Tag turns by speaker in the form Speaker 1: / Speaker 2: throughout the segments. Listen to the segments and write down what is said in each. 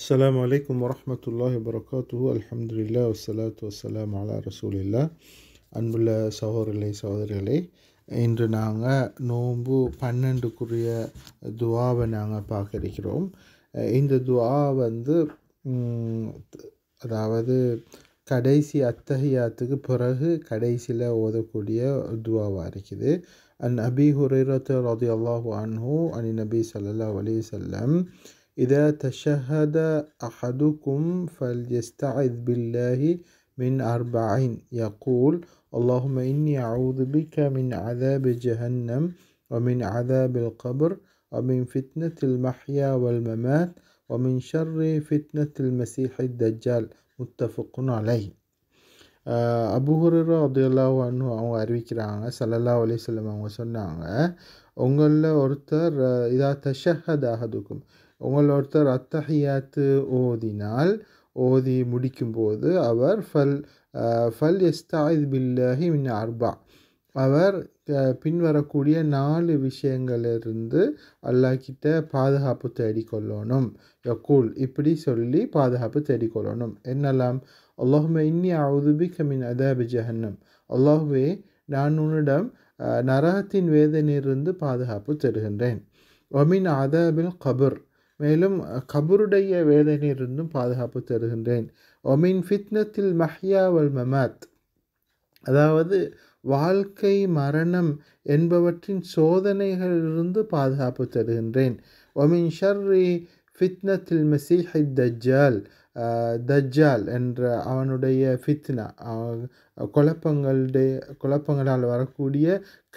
Speaker 1: السلام عليكم ورحمة الله وبركاته الحمد لله والصلاة والسلام على رسول الله அன்புள்ள சகோதரிகளே சகோதரிகளே இன்று நாங்கள் நோன்பு பன்னெண்டுக்குரிய துவாவை நாங்கள் பார்க்கிறோம் இந்த துவா வந்து அதாவது கடைசி அத்தகையாத்துக்கு பிறகு கடைசியில் ஓதக்கூடிய துவாவாக இருக்குது அந் நபி ஹுரேரத் ரதி அல்லாஹு அன்ஹூ அனி நபி சல்லா அலி சொல்லம் إذا تشهد أحدكم فليستعذ بالله من أربعين يقول اللهم إني أعوذ بك من عذاب جهنم ومن عذاب القبر ومن فتنة المحيا والممات ومن شر فتنة المسيح الدجال متفق عليه அபு ஹுரர் அதியெல்லாம் ஒன்று அவங்க அறிவிக்கிறாங்க சல்லல்லா அலிஸ்லம் அவங்க சொன்னாங்க உங்களில் ஒருத்தர் إذا தஷஹத் ஆகதுக்கும் உங்கள் ஒருத்தர் அத்தகையாத்து ஓதினால் ஓதி முடிக்கும்போது அவர் ஃபல் ஃபல் எஸ்தாயித் பில்லாகி மின் அர்பா அவர் பின்வரக்கூடிய நாலு விஷயங்களிலிருந்து அல்லாக்கிட்ட பாதுகாப்பு தேடிக்கொள்ளணும் யக்கூல் இப்படி சொல்லி பாதுகாப்பு தேடிக்கொள்ளணும் என்னெல்லாம் அல்லாஹுமே இன்னி அவுதுபிக்க மின் அதாபி ஜஹன்னம் அல்லாஹுவே நான் உன்னிடம் நரகத்தின் வேதனையிலிருந்து பாதுகாப்பு தருகின்றேன் ஒமின் அதாபில் கபுர் மேலும் கபருடைய வேதனையிலிருந்தும் பாதுகாப்பு தருகின்றேன் ஒமின் ஃபித்னத்தில் மஹ்யா மமாத் அதாவது வாழ்க்கை மரணம் என்பவற்றின் சோதனைகளிலிருந்து பாதுகாப்பு தருகின்றேன் ஒமின் ஷர்ரி ஃபித்னத்தில் மசீஹித் தஜால் தஜ்ஜால் என்ற அவனுடைய ஃபித்னா குழப்பங்களுடைய குழப்பங்களால் வரக்கூடிய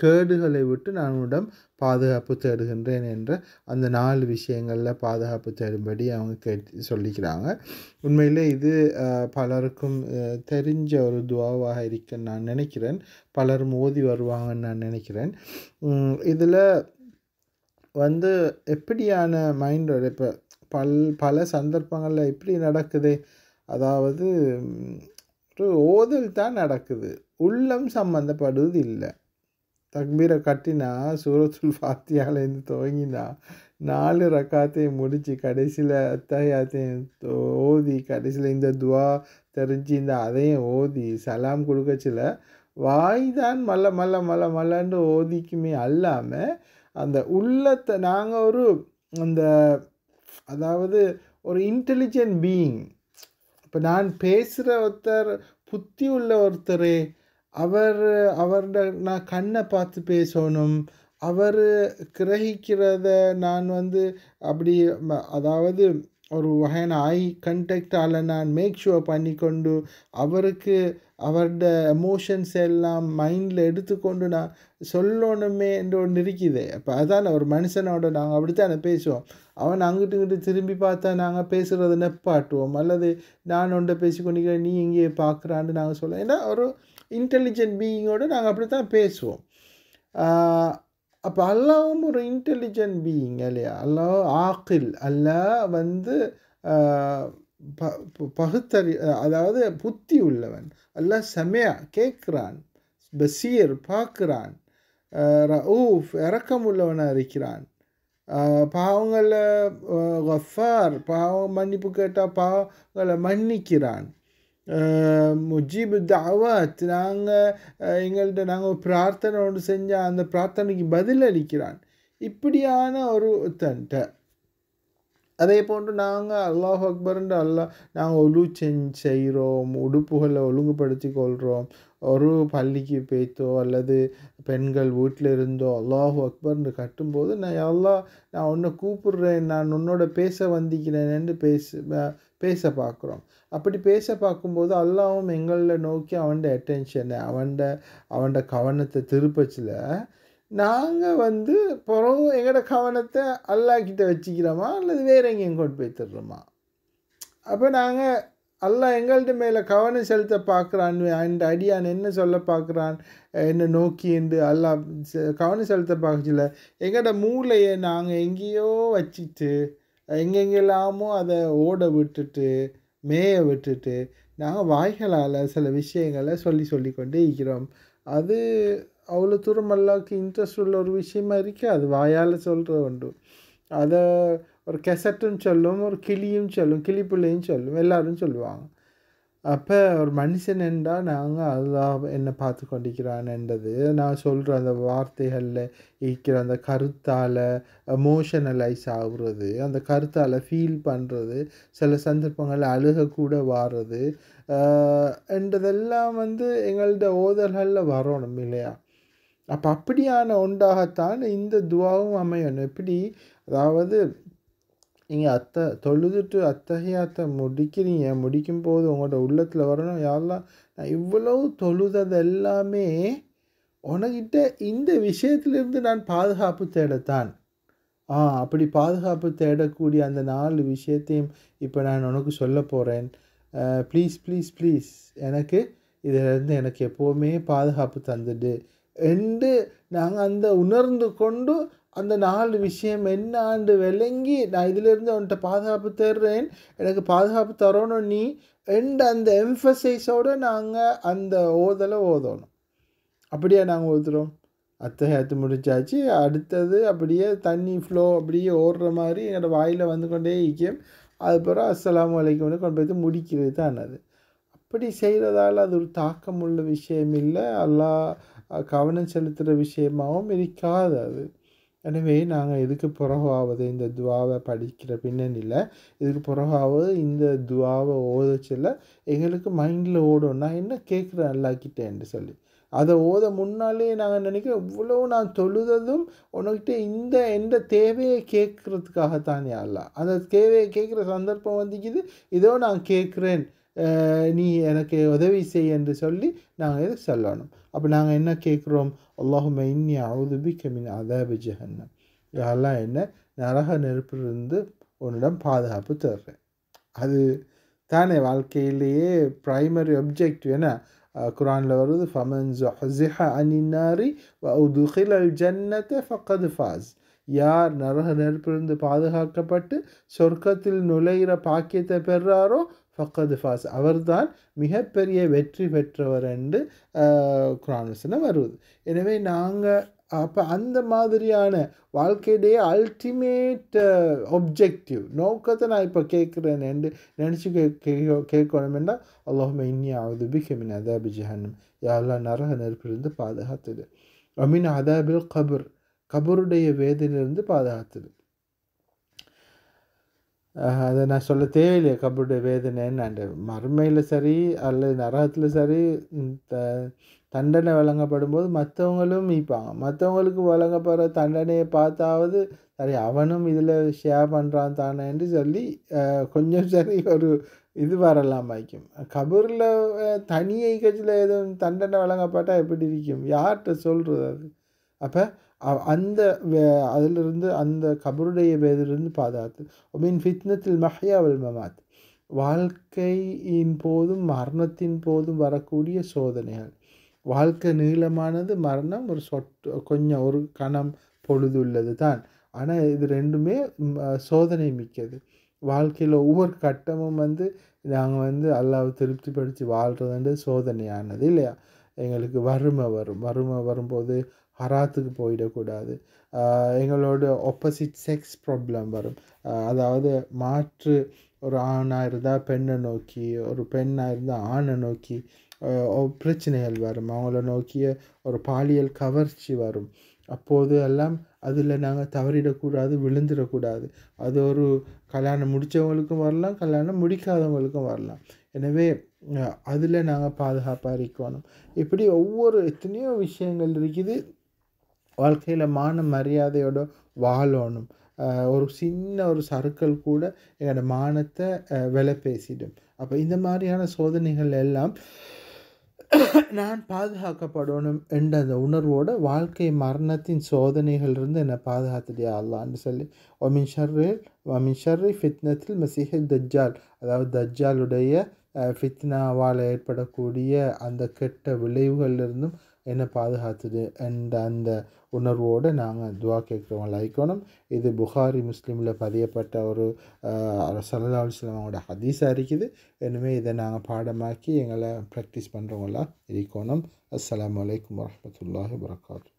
Speaker 1: கேடுகளை விட்டு நான் உடம் பாதுகாப்பு தேடுகின்றேன் என்ற அந்த நாலு விஷயங்களில் பாதுகாப்பு தேடும்படி அவங்க கேட்டு சொல்லிக்கிறாங்க உண்மையில் இது பலருக்கும் தெரிஞ்ச ஒரு துவாவாக இருக்க நான் நினைக்கிறேன் பலரும் ஓதி வருவாங்கன்னு நான் நினைக்கிறேன் இதில் வந்து எப்படியான மைண்டோட இப்போ பல் பல சந்தர்ப்பங்களில் இப்படி நடக்குது அதாவது ஒரு ஓதல் தான் நடக்குது உள்ளம் சம்மந்தப்படுவது இல்லை தக்பீரை கட்டினா சூரத்துல் ஃபாத்தியாலேருந்து துவங்கினா நாலு ரக்காத்தையும் முடித்து கடைசியில் அத்தாயாத்தையும் ஓதி கடைசியில் இந்த துவா தெரிஞ்சு இந்த அதையும் ஓதி சலாம் கொடுக்கச்சில வாய் தான் மல்ல மல்ல மல்ல மல்லாண்டு ஓதிக்குமே அல்லாமல் அந்த உள்ளத்தை நாங்கள் ஒரு அந்த அதாவது ஒரு இன்டெலிஜென்ட் பீயிங் இப்போ நான் பேசுகிற ஒருத்தர் புத்தி உள்ள ஒருத்தரே அவர் அவரோட நான் கண்ணை பார்த்து பேசணும் அவர் கிரகிக்கிறத நான் வந்து அப்படி அதாவது ஒரு வகையான ஐ கண்டக்டால் நான் மேக் ஷுவர் பண்ணிக்கொண்டு அவருக்கு அவரோட எமோஷன்ஸ் எல்லாம் மைண்டில் எடுத்துக்கொண்டு நான் சொல்லணுமே என்று ஒன்று இருக்குது அப்போ அதான் ஒரு மனுஷனோட நாங்கள் அப்படித்தானே பேசுவோம் அவன் அங்கிட்டு இங்கிட்டு திரும்பி பார்த்தா நாங்கள் பேசுகிறத நெப்பாட்டுவோம் அல்லது நான் ஒன்றை பேசி கொண்டிருக்கிறேன் நீ இங்கேயே பார்க்குறான்னு நாங்கள் சொல்லுவோம் ஏன்னா ஒரு இன்டெலிஜென்ட் பீயிங்கோடு நாங்கள் அப்படி தான் பேசுவோம் அப்போ அல்லாவும் ஒரு இன்டெலிஜென்ட் பீயிங் இல்லையா அல்லா ஆக்கில் அல்ல வந்து ப பகுத்தறி அதாவது புத்தி உள்ளவன் அல்ல செமையா கேட்குறான் பசீர் பார்க்குறான் ஊஃப் இறக்கம் உள்ளவனாக இருக்கிறான் பாவங்களை கஃபார் பாவம் மன்னிப்பு கேட்டால் பாவங்களை மன்னிக்கிறான் முஜீபு தாவாத் நாங்கள் எங்கள்கிட்ட நாங்கள் பிரார்த்தனை ஒன்று செஞ்சால் அந்த பிரார்த்தனைக்கு பதில் அளிக்கிறான் இப்படியான ஒரு தன்ட்ட அதே போன்று நாங்கள் அல்லாஹ் அக்பர்ன்ற அல்லா நாங்கள் ஒழு செய்கிறோம் உடுப்புகளை ஒழுங்குபடுத்தி கொள்கிறோம் ஒரு பள்ளிக்கு பேய்த்தோ அல்லது பெண்கள் வீட்டில் இருந்தோ அல்லாஹ் அக்பர்னு கட்டும்போது நான் எல்லாம் நான் உன்னை கூப்பிடுறேன் நான் உன்னோட பேச வந்திக்கிறேன்னு பேச பேச பார்க்குறோம் அப்படி பேச பார்க்கும்போது அல்லாவும் எங்களை நோக்கி அவன்ட அட்டென்ஷனை அவன்ட அவன்ட கவனத்தை திருப்பச்சில் நாங்கள் வந்து பிறகு எங்களோட கவனத்தை அல்லாக்கிட்ட வச்சுக்கிறோமா அல்லது வேறு எங்கேயும் கொண்டு போய் தர்றோமா அப்போ நாங்கள் அல்லா எங்கள்கிட்ட மேலே கவனம் செலுத்த பார்க்குறான் அந்த அடியான் என்ன சொல்ல பார்க்குறான் என்ன நோக்கி என்று அல்லா கவனம் செலுத்த பார்க்கல எங்களோட மூளையை நாங்கள் எங்கேயோ வச்சுட்டு எங்கெங்கெல்லாமோ அதை ஓட விட்டுட்டு மேய விட்டுட்டு நாங்கள் வாய்களால் சில விஷயங்களை சொல்லி சொல்லி கொண்டே இருக்கிறோம் அது அவ்வளோ தூரம் அல்லாவுக்கு இன்ட்ரெஸ்ட் உள்ள ஒரு விஷயமா இருக்குது அது வாயால் சொல்கிற உண்டு அதை ஒரு கெசட்டும் சொல்லும் ஒரு கிளியும் சொல்லும் கிளி பிள்ளையும் சொல்லும் எல்லோரும் சொல்லுவாங்க அப்போ ஒரு மனுஷன் என்றால் நாங்கள் அல்லாஹ் என்னை பார்த்து கொண்டிருக்கிறான்ன்றது நான் சொல்கிற அந்த வார்த்தைகளில் இருக்கிற அந்த கருத்தால் எமோஷனலைஸ் ஆகுறது அந்த கருத்தால் ஃபீல் பண்ணுறது சில சந்தர்ப்பங்கள் அழுகக்கூட வாடுறது என்றதெல்லாம் வந்து எங்கள்ட ஓதல்களில் வரணும் இல்லையா அப்போ அப்படியான ஒன்றாகத்தான் இந்த துவாவும் அமையணும் எப்படி அதாவது நீங்கள் அத்தை தொழுதுட்டு அத்தகைய அத்தை முடிக்கிறீங்க முடிக்கும் போது உங்களோட உள்ளத்தில் வரணும் யாரெல்லாம் நான் இவ்வளவு தொழுதது எல்லாமே உனக்கிட்ட இந்த விஷயத்திலிருந்து நான் பாதுகாப்பு தேடத்தான் ஆ அப்படி பாதுகாப்பு தேடக்கூடிய அந்த நாலு விஷயத்தையும் இப்போ நான் உனக்கு சொல்ல போகிறேன் ப்ளீஸ் ப்ளீஸ் ப்ளீஸ் எனக்கு இதிலேருந்து எனக்கு எப்போவுமே பாதுகாப்பு தந்துடு என்று நாங்கள் அந்த உணர்ந்து கொண்டு அந்த நாலு விஷயம் என்ன ஆண்டு விளங்கி நான் இதிலிருந்து அவன்கிட்ட பாதுகாப்பு தர்றேன் எனக்கு பாதுகாப்பு தரணும் நீ என்று அந்த எம்ஃபசைஸோடு நாங்கள் அந்த ஓதலை ஓதணும் அப்படியே நாங்கள் ஓதுறோம் அத்து முடிச்சாச்சு அடுத்தது அப்படியே தண்ணி ஃப்ளோ அப்படியே ஓடுற மாதிரி என்னோடய வாயில் வந்து கொண்டே இக்கும் அதுக்கப்புறம் அஸ்லாம் வலைக்கும்னு கொண்டு போய் முடிக்கிறது தான் அது அப்படி செய்கிறதால அது ஒரு தாக்கம் உள்ள விஷயம் இல்லை அல்லா கவனம் செலுத்துகிற விஷயமாகவும் இருக்காது அது எனவே நாங்கள் இதுக்கு பிறகாவது இந்த துவாவை படிக்கிற பின்னணியில் இதுக்கு பிறகாவது இந்த துவாவை ஓதச்சில் எங்களுக்கு மைண்டில் ஓடும் நான் என்ன கேட்குறேன் அல்லாக்கிட்டேன்னு சொல்லி அதை ஓத முன்னாலே நாங்கள் நினைக்கிறோம் இவ்வளோ நான் தொழுததும் உனக்கிட்ட இந்த எந்த தேவையை கேட்குறதுக்காகத்தானே அல்ல அந்த தேவையை கேட்குற சந்தர்ப்பம் வந்துக்குது இதோ நான் கேட்குறேன் நீ எனக்கு உதவி செய் என்று சொல்லி நாங்கள் இதை சொல்லணும் அப்போ நாங்கள் என்ன கேட்குறோம் அல்லாஹும இன்னி அவுதுபி கமின் அதாபி ஜஹன்னம் இதெல்லாம் என்ன நரக நெருப்பிலிருந்து உன்னிடம் பாதுகாப்பு தர்றேன் அது தானே வாழ்க்கையிலேயே ப்ரைமரி அப்ஜெக்ட் ஏன்னா குரானில் வருது ஃபமன் ஜன்னத்தை ஃபக்கது ஃபாஸ் யார் நரக நெருப்பிலிருந்து பாதுகாக்கப்பட்டு சொர்க்கத்தில் நுழைகிற பாக்கியத்தை பெறாரோ ஃபக்கது ஃபாஸ் அவர்தான் மிகப்பெரிய வெற்றி பெற்றவர் என்று குரானுசனம் வருவது எனவே நாங்கள் அப்போ அந்த மாதிரியான வாழ்க்கையுடைய அல்டிமேட் ஒப்ஜெக்டிவ் நோக்கத்தை நான் இப்போ கேட்குறேன் என்று நினச்சி கேட்கணுமெண்டா அல்லாஹுமே இன்னியாவது பிகமின் அதாபி ஜஹன்னம் யாரெல்லாம் நரக நெருப்பிலிருந்து பாதுகாத்துது அமீன் அதாபில் கபுர் கபருடைய வேதிலிருந்து பாதுகாத்துது அதை நான் சொல்ல தேவையில்லை கபடி வேதனைன்னு அந்த மறுமையில் சரி அல்லது நரகத்தில் சரி த தண்டனை வழங்கப்படும் போது மற்றவங்களும் மீப்பாங்க மற்றவங்களுக்கு வழங்கப்படுற தண்டனையை பார்த்தாவது சரி அவனும் இதில் ஷேர் பண்ணுறான் தானே என்று சொல்லி கொஞ்சம் சரி ஒரு இது வரலாம் வைக்கும் கபூரில் தனி கட்சியில் எதுவும் தண்டனை வழங்கப்பட்டால் எப்படி இருக்கும் யார்கிட்ட சொல்கிறது அது அப்போ அந்த அதிலிருந்து அந்த கபருடைய வேதிலிருந்து பாதுகாத்து மீன் ஃபித்னத்தில் மஹ்யாவல் மமாத் வாழ்க்கையின் போதும் மரணத்தின் போதும் வரக்கூடிய சோதனைகள் வாழ்க்கை நீளமானது மரணம் ஒரு சொட்டு கொஞ்சம் ஒரு கணம் பொழுது உள்ளது தான் ஆனால் இது ரெண்டுமே சோதனை மிக்கது வாழ்க்கையில் ஒவ்வொரு கட்டமும் வந்து நாங்கள் வந்து அல்லாவை திருப்திப்படுத்தி வாழ்கிறதுன்றது சோதனையானது இல்லையா எங்களுக்கு வறுமை வரும் வறுமை வரும்போது பராத்துக்கு போயிடக்கூடாது எங்களோட ஆப்போசிட் செக்ஸ் ப்ராப்ளம் வரும் அதாவது மாற்று ஒரு ஆணாக இருந்தால் பெண்ணை நோக்கி ஒரு பெண்ணாக இருந்தால் ஆணை நோக்கி பிரச்சனைகள் வரும் அவங்கள நோக்கிய ஒரு பாலியல் கவர்ச்சி வரும் அப்போது எல்லாம் அதில் நாங்கள் தவறிடக்கூடாது விழுந்துடக்கூடாது அது ஒரு கல்யாணம் முடித்தவங்களுக்கும் வரலாம் கல்யாணம் முடிக்காதவங்களுக்கும் வரலாம் எனவே அதில் நாங்கள் பாதுகாப்பாக இருக்கணும் இப்படி ஒவ்வொரு எத்தனையோ விஷயங்கள் இருக்குது வாழ்க்கையில் மான மரியாதையோடு வாழணும் ஒரு சின்ன ஒரு சருக்கள் கூட என்னோடய மானத்தை விலை பேசிடும் அப்போ இந்த மாதிரியான சோதனைகள் எல்லாம் நான் பாதுகாக்கப்படணும் என்ற அந்த உணர்வோடு வாழ்க்கை மரணத்தின் சோதனைகளிலிருந்து என்னை பாதுகாத்துடியா ஆகலான்னு சொல்லி ஒமின் ஷர்ரில் ஒமின் ஷர்ரி ஃபித்னத்தில் மசிஹில் தஜ்ஜால் அதாவது தஜ்ஜாலுடைய ஃபித்னாவால் ஏற்படக்கூடிய அந்த கெட்ட விளைவுகளிலிருந்தும் என்னை பாதுகாத்துது என்ற அந்த உணர்வோடு நாங்கள் துவா கேட்குறோம் லைக்கணும் இது புகாரி முஸ்லீமில் பதியப்பட்ட ஒரு சல்லா அவங்களோட ஹதீஸாக இருக்குது எனவே இதை நாங்கள் பாடமாக்கி எங்களை ப்ராக்டிஸ் பண்ணுறவங்களாக இருக்கணும் அஸ்லாம் வலைக்கம் வரமத்துல்லாஹி வரகாத்து